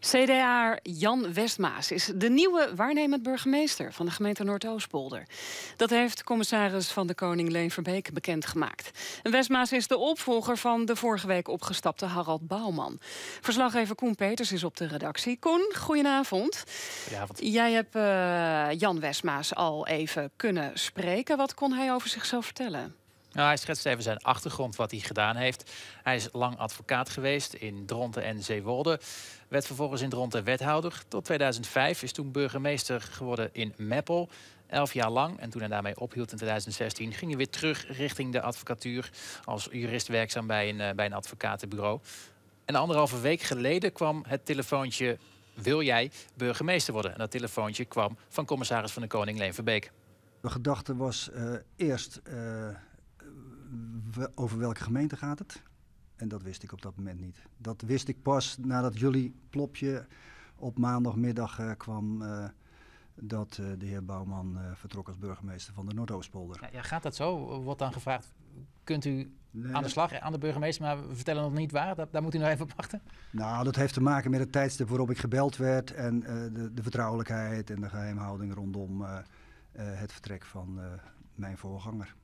CDA Jan Westmaas is de nieuwe waarnemend burgemeester van de gemeente Noordoostpolder. Dat heeft commissaris van de Koning Leen Verbeek bekendgemaakt. Westmaas is de opvolger van de vorige week opgestapte Harald Bouwman. Verslaggever Koen Peters is op de redactie. Koen, goedenavond. Goedenavond. Jij hebt eh, Jan Westmaas al even kunnen spreken. Wat kon hij over zichzelf vertellen? Nou, hij schetst even zijn achtergrond, wat hij gedaan heeft. Hij is lang advocaat geweest in Dronten en Zeewolde. Werd vervolgens in Dronten wethouder. Tot 2005 is toen burgemeester geworden in Meppel. Elf jaar lang. En toen hij daarmee ophield in 2016, ging hij weer terug richting de advocatuur. Als jurist werkzaam bij een, eh, bij een advocatenbureau. En anderhalve week geleden kwam het telefoontje... Wil jij burgemeester worden? En dat telefoontje kwam van commissaris van de Koning Leen Verbeek. De gedachte was eh, eerst... Eh, over welke gemeente gaat het? En dat wist ik op dat moment niet. Dat wist ik pas nadat jullie plopje op maandagmiddag eh, kwam eh, dat eh, de heer Bouwman vertrok als burgemeester van de Noordoostpolder. Ja, gaat dat zo? Wordt dan gevraagd, kunt u aan de slag aan de burgemeester, maar we vertellen nog niet waar? Daar, moet u nog even op wachten. Nou, dat heeft te maken met het tijdstip waarop ik gebeld werd en de, de, vertrouwelijkheid en de geheimhouding rondom het vertrek van mijn voorganger.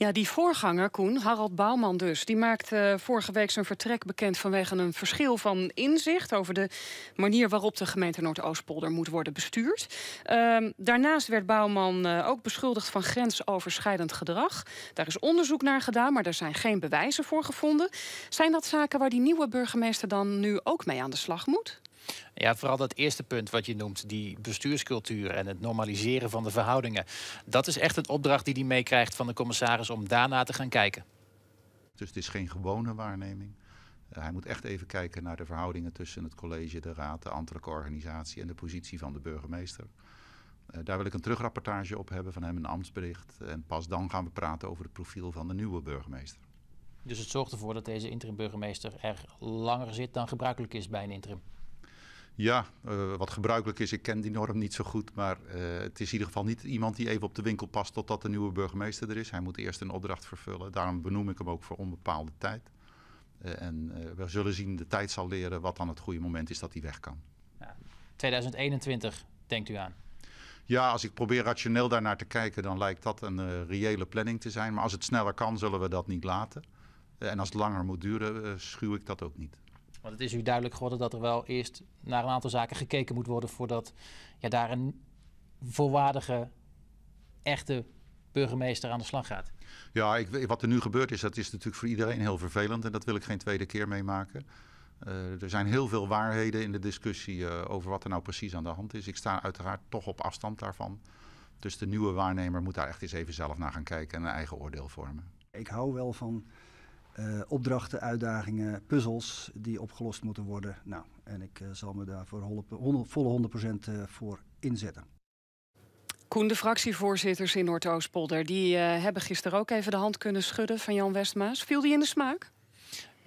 Ja, die voorganger, Koen, Harald Bouwman dus... die maakte eh, vorige week zijn vertrek bekend vanwege een verschil van inzicht... over de manier waarop de gemeente Noordoostpolder moet worden bestuurd. Ehm, daarnaast werd Bouwman eh, ook beschuldigd van grensoverschrijdend gedrag. Daar is onderzoek naar gedaan, maar er zijn geen bewijzen voor gevonden. Zijn dat zaken waar die nieuwe burgemeester dan nu ook mee aan de slag moet? Ja, vooral dat eerste punt wat je noemt, die bestuurscultuur en het normaliseren van de verhoudingen. Dat is echt een opdracht die hij meekrijgt van de commissaris om daarna te gaan kijken. Dus het is geen gewone waarneming. Eh, hij moet echt even kijken naar de verhoudingen tussen het college, de raad, de ambtelijke organisatie en de positie van de burgemeester. Eh, daar wil ik een terugrapportage op hebben van hem, een ambtsbericht. En pas dan gaan we praten over het profiel van de nieuwe burgemeester. Dus het zorgt ervoor dat deze interim burgemeester er langer zit dan gebruikelijk is bij een interim? Ja, eh, wat gebruikelijk is, ik ken die norm niet zo goed. Maar eh, het is in ieder geval niet iemand die even op de winkel past totdat de nieuwe burgemeester er is. Hij moet eerst een opdracht vervullen. Daarom benoem ik hem ook voor onbepaalde tijd. Eh, en we zullen zien, de tijd zal leren wat dan het goede moment is dat hij weg kan. Ja. 2021 denkt u aan? Ja, als ik probeer rationeel daarnaar te kijken, dan lijkt dat een reële planning te zijn. Maar als het sneller kan, zullen we dat niet laten. en als het langer moet duren, schuw ik dat ook niet. Want het is u duidelijk geworden dat er wel eerst naar een aantal zaken gekeken moet worden voordat ja, daar een volwaardige, echte burgemeester aan de slag gaat. Ja, ik, wat er nu gebeurt is, dat is natuurlijk voor iedereen heel vervelend en dat wil ik geen tweede keer meemaken. Eh, er zijn heel veel waarheden in de discussie eh, over wat er nou precies aan de hand is. Ik sta uiteraard toch op afstand daarvan. Dus de nieuwe waarnemer moet daar echt eens even zelf naar gaan kijken en een eigen oordeel vormen. Ik hou wel van eh, opdrachten, uitdagingen, puzzels die opgelost moeten worden. Nou, en ik eh, zal me daar voor 100, 100, volle 100% eh, voor inzetten. Koen, de fractievoorzitters in Noordoostpolder, die hebben gisteren ook even de hand kunnen schudden van Jan Westmaas. Viel die in de smaak?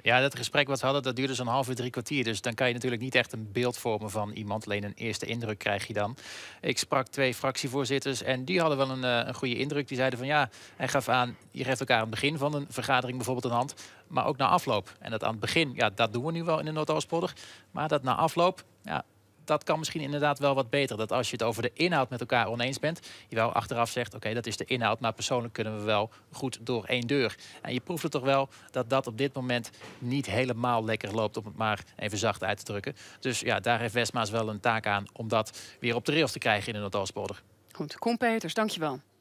Ja, dat gesprek wat we hadden, dat duurde zo'n half uur, drie kwartier. Dus dan kan je natuurlijk niet echt een beeld vormen van iemand. Alleen een eerste indruk krijg je dan. Ik sprak twee fractievoorzitters en die hadden wel een, eh, een goede indruk. Die zeiden van ja, hij gaf aan, je geeft elkaar aan het begin van een vergadering bijvoorbeeld een hand. Maar ook na afloop. En dat aan het begin, ja, dat doen we nu wel in de Noord-Oostpolder, Maar dat na afloop, ja, dat kan misschien inderdaad wel wat beter. Dat als je het over de inhoud met elkaar oneens bent, je wel achteraf zegt: oké, dat is de inhoud, maar persoonlijk kunnen we wel goed door één deur. En je proeft het toch wel dat dat op dit moment niet helemaal lekker loopt, om het maar even zacht uit te drukken. Dus ja, daar heeft Westmaas wel een taak aan om dat weer op de rails te krijgen in de Noordoostborder. Goed, Kom Peters, dankjewel.